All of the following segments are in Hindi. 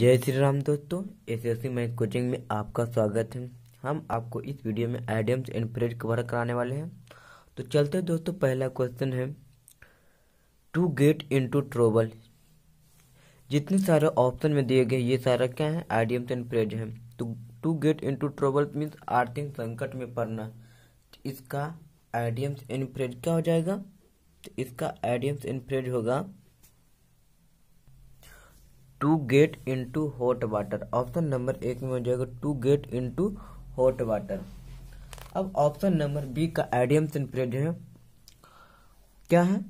जय श्री राम दोस्तों S S C math coaching में आपका स्वागत है हम आपको इस वीडियो में आइडियम्स एंड प्रेज कवर कराने वाले हैं तो चलते हैं दोस्तों पहला क्वेश्चन है टू गेट इनटू ट्रोबल जितने सारे ऑप्शन में दिए गए ये सारा क्या है आइडियम्स एंड फ्रेज है तो to get into trouble means आर्थिक संकट में पड़ना तो इसका आइडियम्स एंड प्रेज क्या हो जाएगा तो इसका आइडियम्स एंड फ्रेज होगा to get into hot water option number एक में हो जाएगा to get into hot water अब ऑप्शन नंबर बी का एडियम्स एंड है क्या है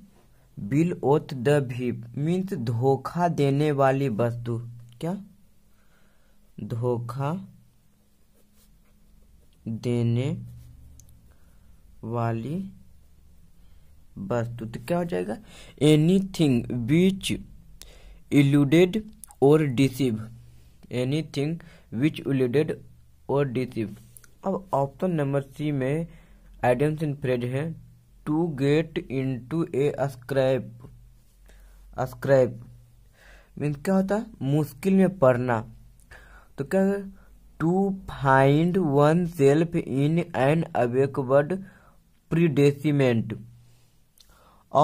will of the wisp means धोखा देने वाली वस्तु क्या धोखा देने वाली वस्तु तो क्या हो जाएगा एनी थिंग बीच इल्यूडेड और deceive anything which eluded और डिसीव अब ऑप्शन नंबर सी में आइडियम्स इन फ्रेज है to get into a scrape scrape means क्या होता है मुश्किल में पढ़ना तो क्या to find oneself in an awkward predicament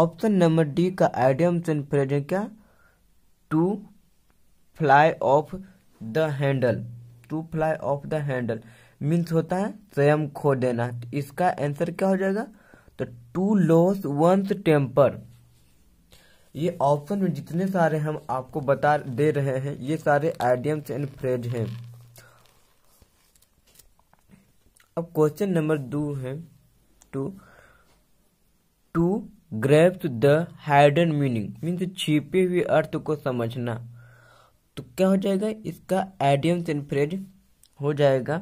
option number D का आइडियम्स एंड फ्रेज है क्या to fly off the handle to fly off the handle means होता है स्वयं खो देना इसका आंसर क्या हो जाएगा तो टू लॉस वंस टेम्पर ये ऑप्शन में जितने सारे हम आपको बता दे रहे हैं ये सारे आइडियम्स एंड फ्रेज हैं अब क्वेश्चन नंबर दो है to to grasp the hidden meaning means छिपे हुए अर्थ को समझना तो क्या हो जाएगा इसका एडियम सिनफ्रेज हो जाएगा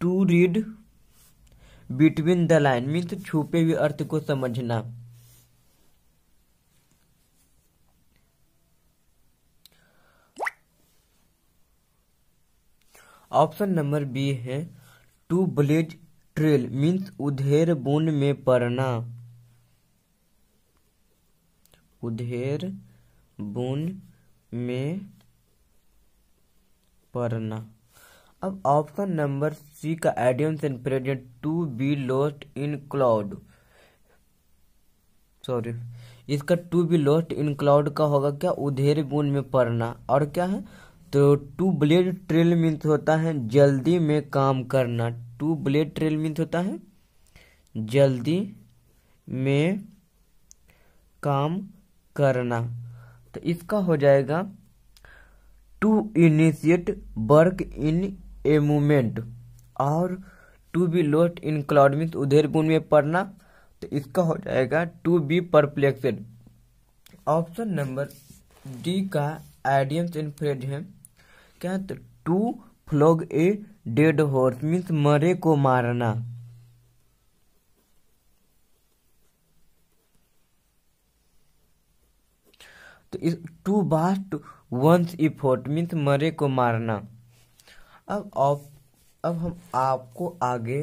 to read between the line means छुपे हुए अर्थ को समझना ऑप्शन नंबर बी है टू ब्लेज ट्रेल मीन्स उधेर बुन में पड़ना उधेर बुन में पढ़ना अब ऑप्शन नंबर सी का idioms and to be lost in cloud sorry इसका to be lost in cloud का होगा क्या उधेर गुण में पड़ना और क्या है तो टू ब्लेड ट्रेल मीन्स होता है जल्दी में काम करना टू ब्लेड ट्रेल मीन्स होता है जल्दी में काम करना तो इसका हो जाएगा to initiate work in a movement or to be lost in cloud means उधेर गुण में पढ़ना तो इसका हो जाएगा to be perplexed option number D का आइडियम्स इन फ्रेज है क्या तो to flog a dead horse means मरे को मारना तो इस to boast one's fort means मरे को मारना अब आप अब हम आपको आगे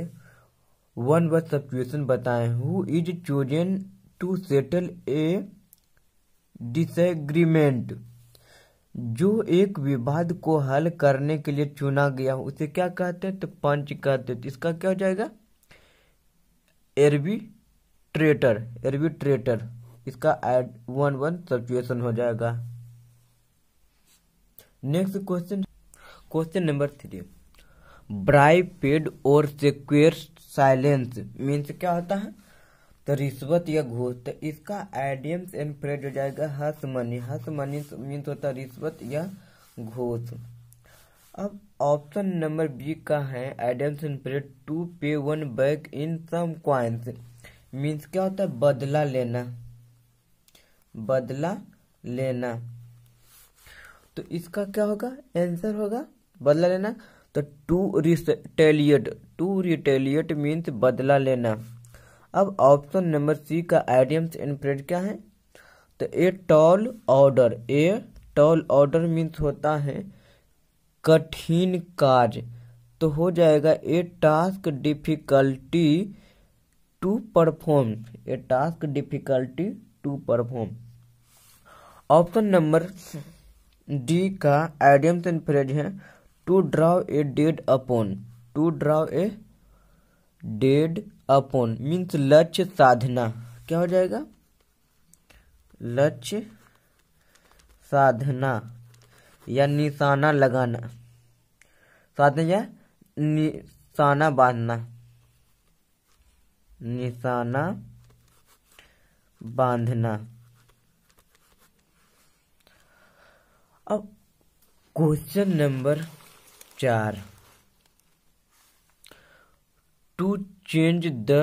वन वर्ड सब्सिट्यूशन बताएं who is chosen to settle a disagreement जो एक विवाद को हल करने के लिए चुना गया हो उसे क्या कहते हैं तो पंच कहते हैं तो इसका क्या हो जाएगा एरबी ट्रेटर एरबी ट्रेटर इसका एड वन वन सब्चुएशन हो जाएगा next question question number three bribe paid or secure silence means क्या होता है तो रिश्वत या घूस तो इसका एडियम्स एंड फ्रेड हो जाएगा hush money hush money means होता है रिश्वत या घूस अब ऑप्शन नंबर बी का है idioms and phrase to pay one back in some coins means क्या होता है बदला लेना बदला लेना तो इसका क्या होगा आंसर होगा बदला लेना तो to retaliate to retaliate means बदला लेना अब ऑप्शन नंबर सी का आइडियम्स एंड क्या है तो a tall order a tall order means होता है कठिन कार्य तो हो जाएगा a task difficulty to perform a task difficulty to perform option number D का आइडियम एंड फ्रेज है to draw a dead upon to draw a dead upon means लक्ष्य साधना क्या हो जाएगा लक्ष्य साधना या निशाना लगाना साधना या निशाना बांधना निशाना बांधना अब क्वेश्चन नंबर चार to change the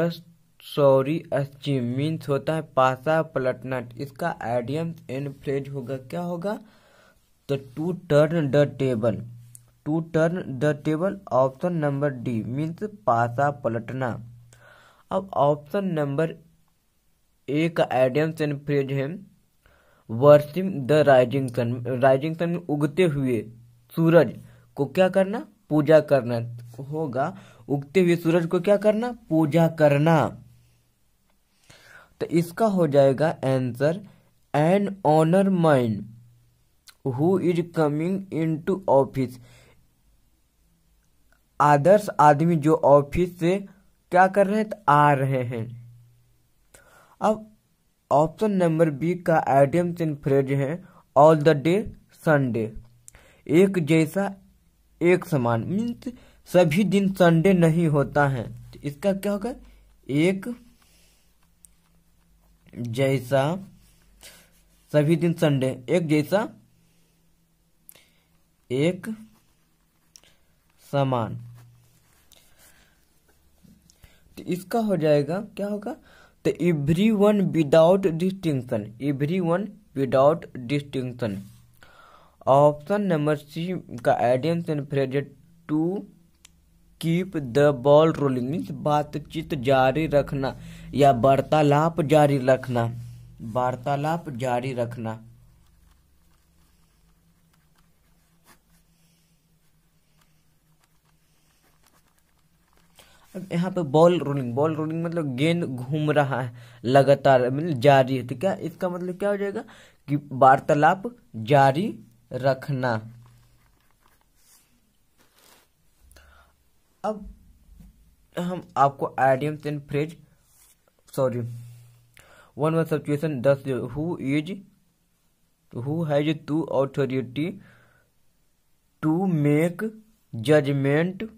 sorry achieve means होता है पासा पलटना इसका आइडियम एंड फ्रेज होगा क्या होगा the to turn the table to turn the table option number D means पासा पलटना अब ऑप्शन नंबर ए का आइडियम्स एंड फ्रेज है worshipping the rising sun rising sun में उगते हुए सूरज को क्या करना पूजा करना होगा उगते हुए सूरज को क्या करना पूजा करना तो इसका हो जाएगा answer an honour mind who is coming into office आदर्श आदमी जो ऑफिस से क्या कर रहे हैं तो आ रहे हैं अब ऑप्शन नंबर बी का आइडियम इन फ्रेज है ऑल द डे संडे एक जैसा एक समान मीन्स सभी दिन संडे नहीं होता है तो इसका क्या होगा एक जैसा सभी दिन संडे एक जैसा एक समान तो इसका हो जाएगा क्या होगा तो everyone without distinction everyone without distinction option number C का idioms and phrased to keep the ball rolling means बातचीत जारी रखना या वार्तालाप जारी रखना वार्तालाप जारी रखना अब यहाँ पे बॉल रोलिंग बॉल रोलिंग मतलब गेंद घूम रहा है लगातार मतलब जारी है तो क्या इसका मतलब क्या हो जाएगा कि वार्तालाप जारी रखना अब हम आपको आइडियम सेन phrase sorry one one situation दस who is who has to authority to make judgment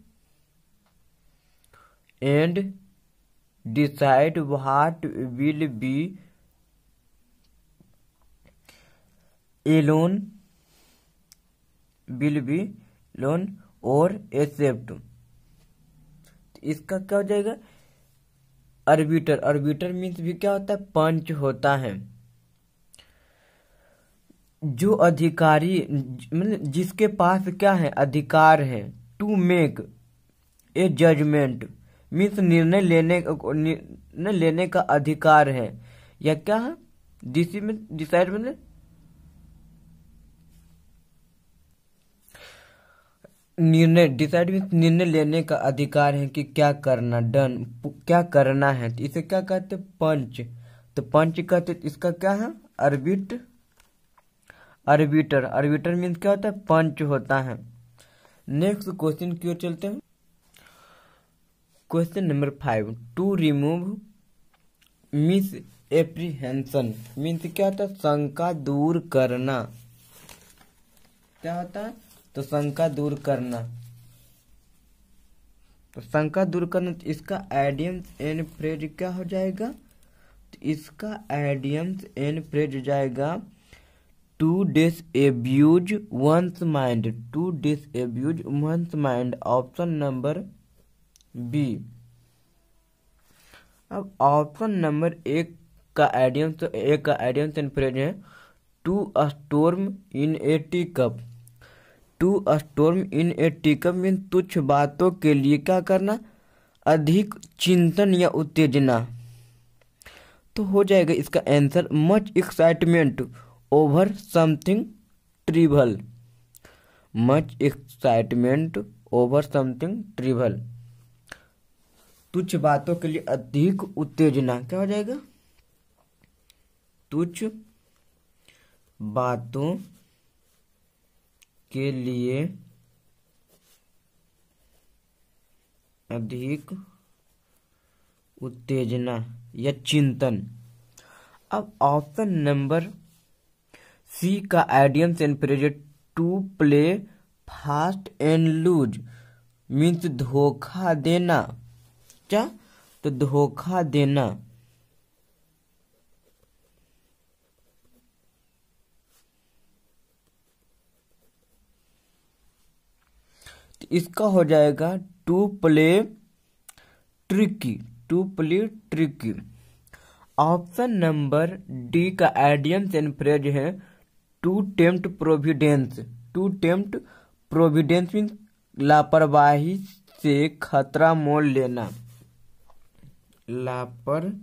and decide what will be alone will be lone or accept इसका क्या हो जाएगा अर्बिटर अर्बिटर मीन्स भी क्या होता है पंच होता है जो अधिकारी मतलब जिसके पास क्या है अधिकार है to make a judgment means निर्णय लेने निर्णय लेने का अधिकार है या क्या है डीसी में डिसाइड में निर्णय डिसाइड मीन्स निर्णय लेने का अधिकार है कि क्या करना डन क्या करना है तो इसे क्या कहते पंच तो पंच कहते इसका क्या है अर्बिट अर्बिटर अर्बिटर मीन्स क्या होता है पंच होता है नेक्स्ट क्वेश्चन की ओर चलते हैं question number five to remove misapprehension means क्या होता है शंका दूर करना क्या होता है तो शंका दूर करना तो शंका दूर करना तो इसका एडियम्स एन फ्रेज क्या हो जाएगा तो इसका एडियम्स एन फ्रेज जाएगा to disabuse one's mind to disabuse one's mind option number B अब ऑप्शन नंबर एक का आइडियम तो एक का तो फ्रेज है to storm in a tea cup to storm in a tea cup इन तुच्छ बातों के लिए क्या करना अधिक चिंतन या उत्तेजना तो हो जाएगा इसका answer much excitement over something trivial much excitement over something trivial तुच्छ बातों के लिए अधिक उत्तेजना क्या हो जाएगा तुच्छ बातों के लिए अधिक उत्तेजना या चिंतन अब ऑप्शन नंबर सी का idioms and phrase to play fast and loose means धोखा देना सच्चा तो धोखा देना तो इसका हो जाएगा to play tricky to play tricky option number D का एडियंस एंड फ्रेज है to tempt providence to tempt providence mean लापरवाही से खतरा मोल लेना लापरवाही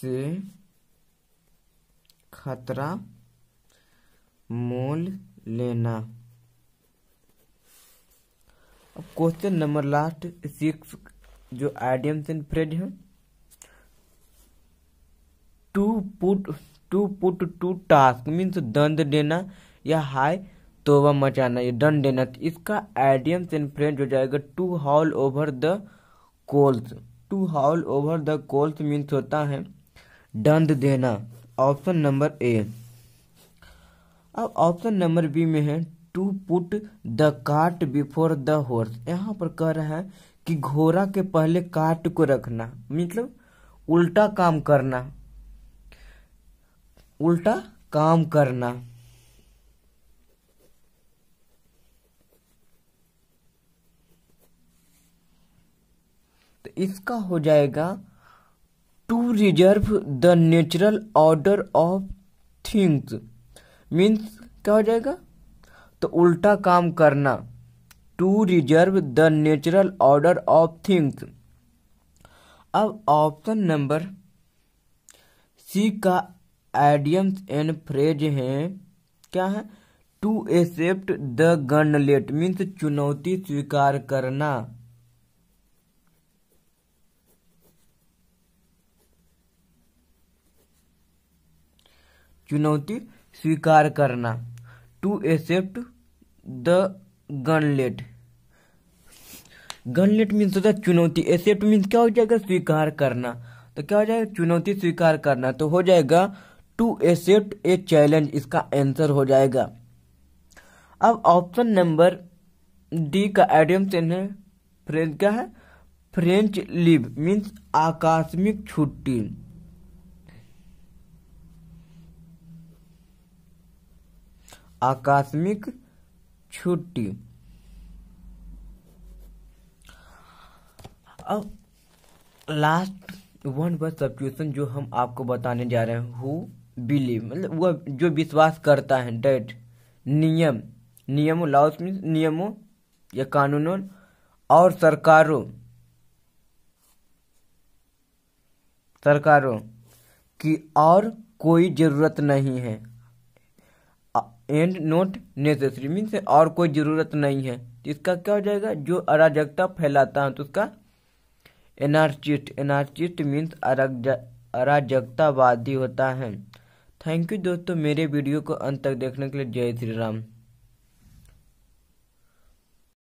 से खतरा मोल लेना अब क्वेश्चन नंबर लास्ट सिक्स जो आइडियम एंड फ्रेड है to put to put to task means दंड देना या हाई तो वह मचाना ये डन देना तो इसका एडियम सेंफ्रेंज हो जाएगा to haul over the coals to haul over the coals means होता है डंड देना ऑप्शन नंबर ए अब ऑप्शन नंबर बी में है to put the cart before the horse यहाँ पर कह रहा है कि घोड़ा के पहले कार्ट को रखना मतलब उल्टा काम करना उल्टा काम करना इसका हो जाएगा to reverse the natural order of things means क्या हो जाएगा तो उल्टा काम करना to reverse the natural order of things अब ऑप्शन नंबर सी का आइडियम्स एंड फ्रेज है क्या है to accept the gauntlet means चुनौती स्वीकार करना चुनौती स्वीकार करना to accept the gauntlet gauntlet means होता है चुनौती एक्सेप्ट मीन्स क्या हो जाएगा स्वीकार करना तो क्या हो जाएगा चुनौती स्वीकार करना तो हो जाएगा टू एक्सेप्ट ए चैलेंज इसका आंसर हो जाएगा अब ऑप्शन नंबर डी का एडियम है फ्रेंच क्या है फ्रेंच लीव मीन्स आकस्मिक छुट्टी आकस्मिक छुट्टी अब लास्ट वन सब क्वेश्चन जो हम आपको बताने जा रहे हैं हु बिलीव मतलब वह जो विश्वास करता है डेट नियम नियमों लॉस मीन नियमों या कानूनों और सरकारों सरकारों की और कोई जरूरत नहीं है एंड नॉट नेसेसरी मीन्स और कोई ज़रूरत नहीं है इसका क्या हो जाएगा जो अराजकता फैलाता है तो उसका एनार्चिस्ट एनार्चिस्ट मीन्स अराजकतावादी होता है थैंक यू दोस्तों मेरे वीडियो को अंत तक देखने के लिए जय श्री राम